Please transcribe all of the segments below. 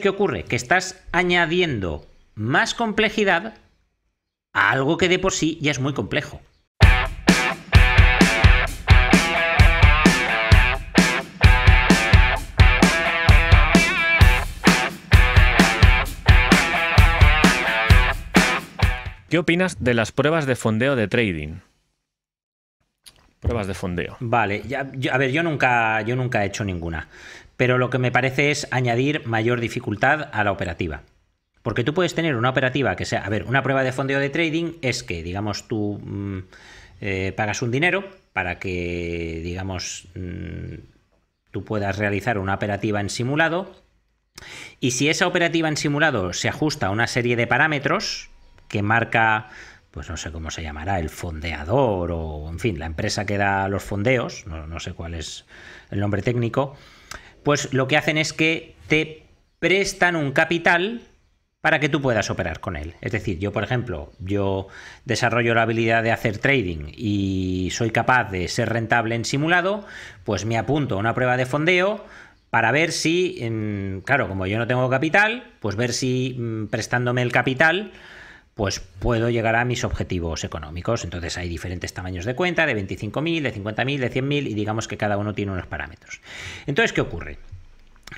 ¿Qué ocurre? Que estás añadiendo más complejidad a algo que de por sí ya es muy complejo. ¿Qué opinas de las pruebas de fondeo de trading? pruebas de fondeo. Vale, a ver, yo nunca, yo nunca he hecho ninguna, pero lo que me parece es añadir mayor dificultad a la operativa. Porque tú puedes tener una operativa que sea, a ver, una prueba de fondeo de trading es que, digamos, tú mm, eh, pagas un dinero para que, digamos, mm, tú puedas realizar una operativa en simulado. Y si esa operativa en simulado se ajusta a una serie de parámetros que marca pues no sé cómo se llamará, el fondeador o, en fin, la empresa que da los fondeos, no, sé cuál es el nombre técnico, pues lo que hacen es que te prestan un capital para que tú puedas operar con él. Es decir, yo, por ejemplo, yo desarrollo la habilidad de hacer trading y soy capaz de ser rentable en simulado, pues me apunto a una prueba de fondeo para ver si, em, claro, como yo no tengo capital, pues ver si mm, prestándome el capital pues puedo llegar a mis objetivos económicos. Entonces hay diferentes tamaños de cuenta, de 25.000, de 50.000, de 100.000 y digamos que cada uno tiene unos parámetros. Entonces, ¿qué ocurre?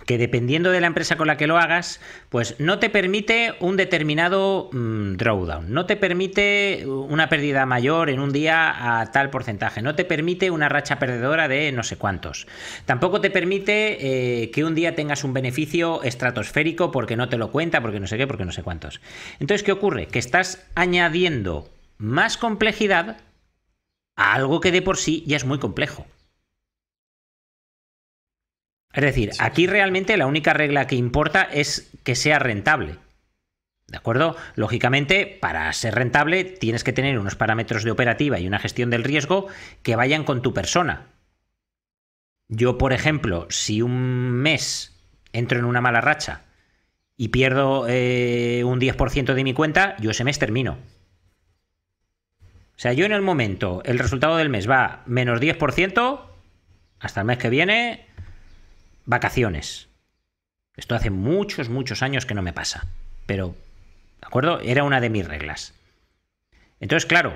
que dependiendo de la empresa con la que lo hagas, pues no te permite un determinado mm, drawdown, no te permite una pérdida mayor en un día a tal porcentaje, no te permite una racha perdedora de no sé cuántos, tampoco te permite eh, que un día tengas un beneficio estratosférico porque no te lo cuenta, porque no sé qué, porque no sé cuántos. Entonces, ¿qué ocurre? Que estás añadiendo más complejidad a algo que de por sí ya es muy complejo. Es decir, aquí realmente la única regla que importa es que sea rentable. ¿De acuerdo? Lógicamente, para ser rentable tienes que tener unos parámetros de operativa y una gestión del riesgo que vayan con tu persona. Yo, por ejemplo, si un mes entro en una mala racha y pierdo eh, un 10% de mi cuenta, yo ese mes termino. O sea, yo en el momento, el resultado del mes va menos 10%, hasta el mes que viene, vacaciones. Esto hace muchos, muchos años que no me pasa. Pero, ¿de acuerdo? Era una de mis reglas. Entonces, claro,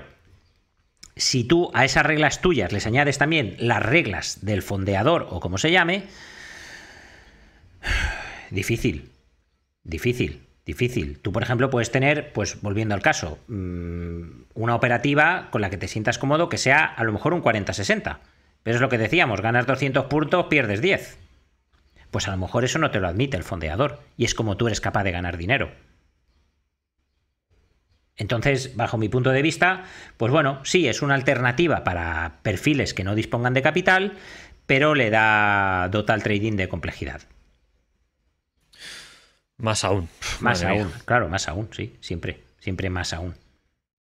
si tú a esas reglas tuyas les añades también las reglas del fondeador o como se llame, difícil, difícil, difícil. Tú, por ejemplo, puedes tener, pues volviendo al caso, mm, una operativa con la que te sientas cómodo que sea a lo mejor un 40-60. Pero es lo que decíamos, ganas 200 puntos, pierdes 10 pues a lo mejor eso no te lo admite el fondeador y es como tú eres capaz de ganar dinero. Entonces, bajo mi punto de vista, pues bueno, sí, es una alternativa para perfiles que no dispongan de capital, pero le da total trading de complejidad. Más aún. Más aún, claro, más aún, sí, siempre, siempre más aún.